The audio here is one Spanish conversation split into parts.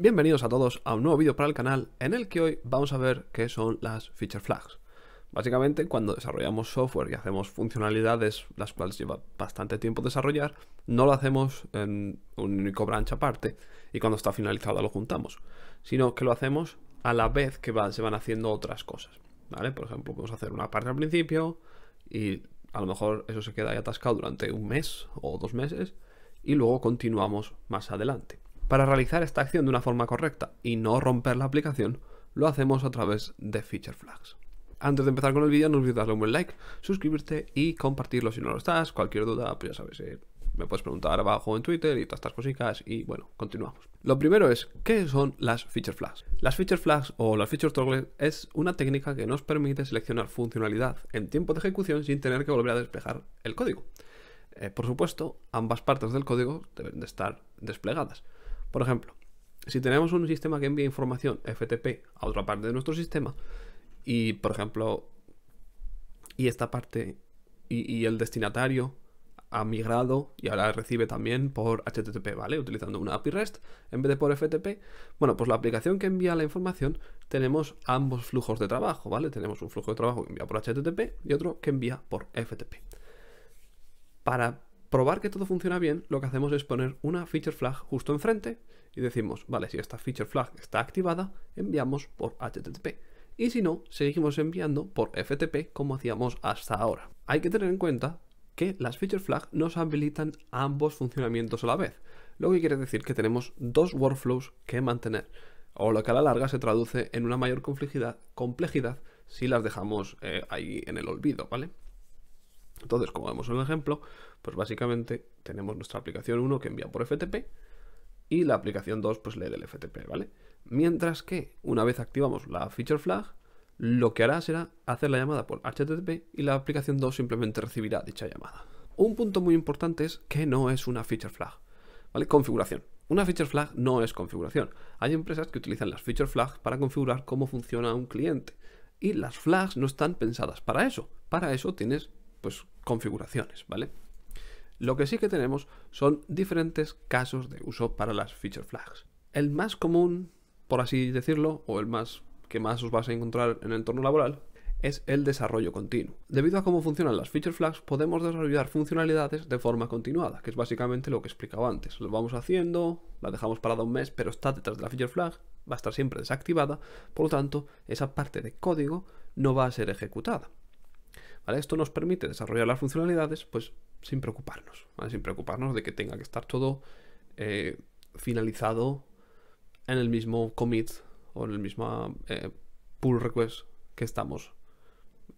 Bienvenidos a todos a un nuevo vídeo para el canal en el que hoy vamos a ver qué son las feature flags. Básicamente cuando desarrollamos software y hacemos funcionalidades las cuales lleva bastante tiempo desarrollar, no lo hacemos en un único branch aparte y cuando está finalizado lo juntamos, sino que lo hacemos a la vez que se van haciendo otras cosas. Por ejemplo, podemos hacer una parte al principio y a lo mejor eso se queda ahí atascado durante un mes o dos meses y luego continuamos más adelante. Para realizar esta acción de una forma correcta y no romper la aplicación, lo hacemos a través de feature flags. Antes de empezar con el vídeo, no olvides darle un buen like, suscribirte y compartirlo si no lo estás. Cualquier duda, pues ya sabes, eh, me puedes preguntar abajo en Twitter y todas estas cositas y bueno, continuamos. Lo primero es, ¿qué son las feature flags? Las feature flags o las feature toggles es una técnica que nos permite seleccionar funcionalidad en tiempo de ejecución sin tener que volver a desplegar el código. Eh, por supuesto, ambas partes del código deben de estar desplegadas. Por ejemplo, si tenemos un sistema que envía información FTP a otra parte de nuestro sistema y, por ejemplo, y esta parte y, y el destinatario ha migrado y ahora recibe también por HTTP, ¿vale? Utilizando una API REST en vez de por FTP. Bueno, pues la aplicación que envía la información tenemos ambos flujos de trabajo, ¿vale? Tenemos un flujo de trabajo que envía por HTTP y otro que envía por FTP. Para probar que todo funciona bien, lo que hacemos es poner una feature flag justo enfrente y decimos, vale, si esta feature flag está activada, enviamos por HTTP. Y si no, seguimos enviando por FTP como hacíamos hasta ahora. Hay que tener en cuenta que las feature flag nos habilitan ambos funcionamientos a la vez, lo que quiere decir que tenemos dos workflows que mantener, o lo que a la larga se traduce en una mayor complejidad, si las dejamos eh, ahí en el olvido, ¿vale? Entonces, como vemos en el ejemplo, pues básicamente tenemos nuestra aplicación 1 que envía por FTP y la aplicación 2 pues lee del FTP, ¿vale? Mientras que una vez activamos la feature flag, lo que hará será hacer la llamada por HTTP y la aplicación 2 simplemente recibirá dicha llamada. Un punto muy importante es que no es una feature flag, ¿vale? Configuración. Una feature flag no es configuración. Hay empresas que utilizan las feature flags para configurar cómo funciona un cliente. Y las flags no están pensadas para eso. Para eso tienes pues, configuraciones, ¿vale? Lo que sí que tenemos son diferentes casos de uso para las feature flags. El más común, por así decirlo, o el más que más os vas a encontrar en el entorno laboral, es el desarrollo continuo. Debido a cómo funcionan las feature flags, podemos desarrollar funcionalidades de forma continuada, que es básicamente lo que explicaba antes. Lo vamos haciendo, la dejamos parada un mes, pero está detrás de la feature flag, va a estar siempre desactivada, por lo tanto, esa parte de código no va a ser ejecutada. Esto nos permite desarrollar las funcionalidades pues, sin preocuparnos, sin preocuparnos de que tenga que estar todo eh, finalizado en el mismo commit o en el mismo eh, pull request que estamos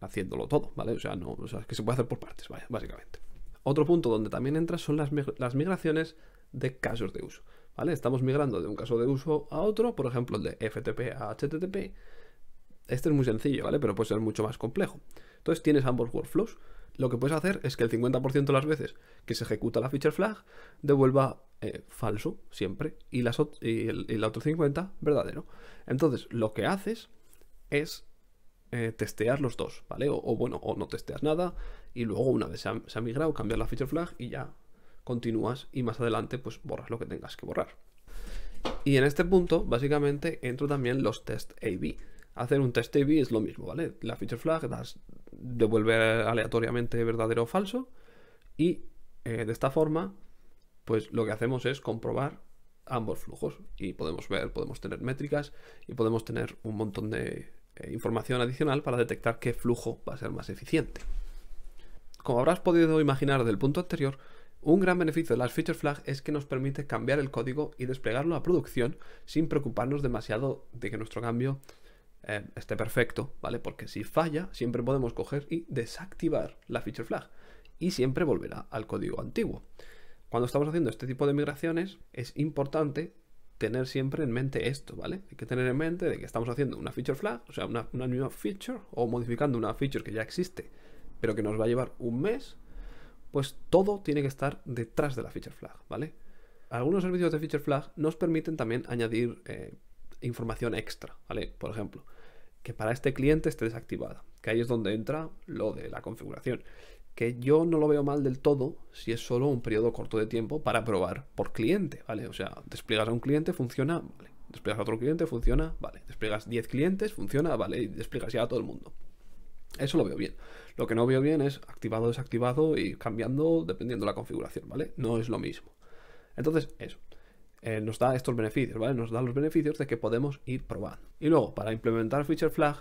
haciéndolo todo, ¿vale? O sea, no, que se puede hacer por partes, básicamente. Otro punto donde también entra son las, migraciones de casos de uso, ¿vale? Estamos migrando de un caso de uso a otro, por ejemplo, el de FTP a HTTP. Este es muy sencillo, ¿vale? Pero puede ser mucho más complejo. Entonces tienes ambos workflows. Lo que puedes hacer es que el 50% de las veces que se ejecuta la feature flag devuelva eh, falso siempre y, las, el, otro 50 verdadero. Entonces lo que haces es eh, testear los dos, ¿vale? O, bueno, o no testeas nada y luego una vez se ha, migrado cambias la feature flag y ya continúas y más adelante pues borras lo que tengas que borrar. Y en este punto, básicamente, entro también los test B hacer un test TV es lo mismo, ¿vale? La feature flag devuelve aleatoriamente verdadero o falso y eh, de esta forma, pues lo que hacemos es comprobar ambos flujos y podemos ver, podemos tener métricas y podemos tener un montón de eh, información adicional para detectar qué flujo va a ser más eficiente. Como habrás podido imaginar del punto anterior, un gran beneficio de las feature flag es que nos permite cambiar el código y desplegarlo a producción sin preocuparnos demasiado de que nuestro cambio eh, esté perfecto, ¿vale? Porque si falla, siempre podemos coger y desactivar la feature flag y siempre volverá al código antiguo. Cuando estamos haciendo este tipo de migraciones es importante tener siempre en mente esto, ¿vale? Hay que tener en mente de que estamos haciendo una feature flag, o sea, una, nueva feature o modificando una feature que ya existe, pero que nos va a llevar un mes, pues todo tiene que estar detrás de la feature flag, ¿vale? Algunos servicios de feature flag nos permiten también añadir eh, información extra, ¿vale? Por ejemplo, que para este cliente esté desactivada. Que ahí es donde entra lo de la configuración. Que yo no lo veo mal del todo si es solo un periodo corto de tiempo para probar por cliente, ¿vale? O sea, despliegas a un cliente, funciona, vale. Despliegas a otro cliente, funciona, vale. Despliegas 10 clientes, funciona, vale. Y despliegas ya a todo el mundo. Eso lo veo bien. Lo que no veo bien es activado, desactivado y cambiando dependiendo de la configuración, ¿vale? No es lo mismo. Entonces, eso. Eh, nos da estos beneficios, ¿vale? Nos da los beneficios de que podemos ir probando. Y luego, para implementar feature flag,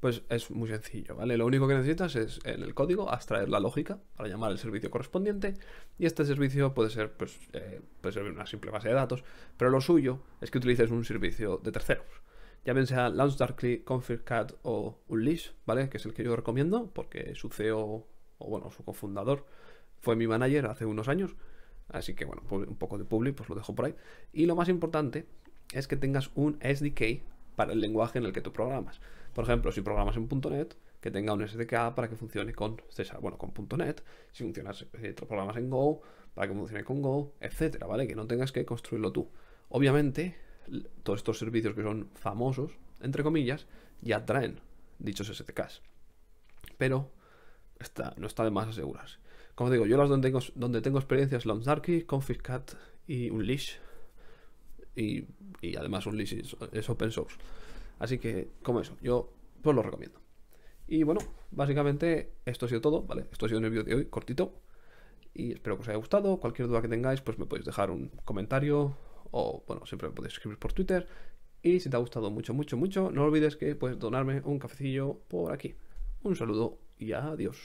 pues es muy sencillo, ¿vale? Lo único que necesitas es en el código abstraer la lógica para llamar el servicio correspondiente y este servicio puede ser, pues, eh, una simple base de datos, pero lo suyo es que utilices un servicio de terceros. Ya a sea LaunchDarkly, ConfigCat o Unleash, ¿vale? Que es el que yo recomiendo porque su CEO, o bueno, su cofundador, fue mi manager hace unos años Así que bueno, un poco de public, pues lo dejo por ahí. Y lo más importante es que tengas un SDK para el lenguaje en el que tú programas. Por ejemplo, si programas en .NET, que tenga un SDK para que funcione con César, bueno, con .NET, si funcionas, si eh, programas en Go, para que funcione con Go, etcétera, ¿vale? Que no tengas que construirlo tú. Obviamente, todos estos servicios que son famosos, entre comillas, ya traen dichos SDKs. Pero no está de más asegurarse. Como digo, yo las donde tengo, donde tengo experiencia es key, Confiscat y Unleash. Y, y además un es, es, open source. Así que, como eso, yo pues lo recomiendo. Y bueno, básicamente esto ha sido todo, ¿vale? Esto ha sido el vídeo de hoy, cortito. Y espero que os haya gustado. Cualquier duda que tengáis, pues me podéis dejar un comentario. O, bueno, siempre podéis escribir por Twitter. Y si te ha gustado mucho, mucho, mucho, no olvides que puedes donarme un cafecillo por aquí. Un saludo y adiós.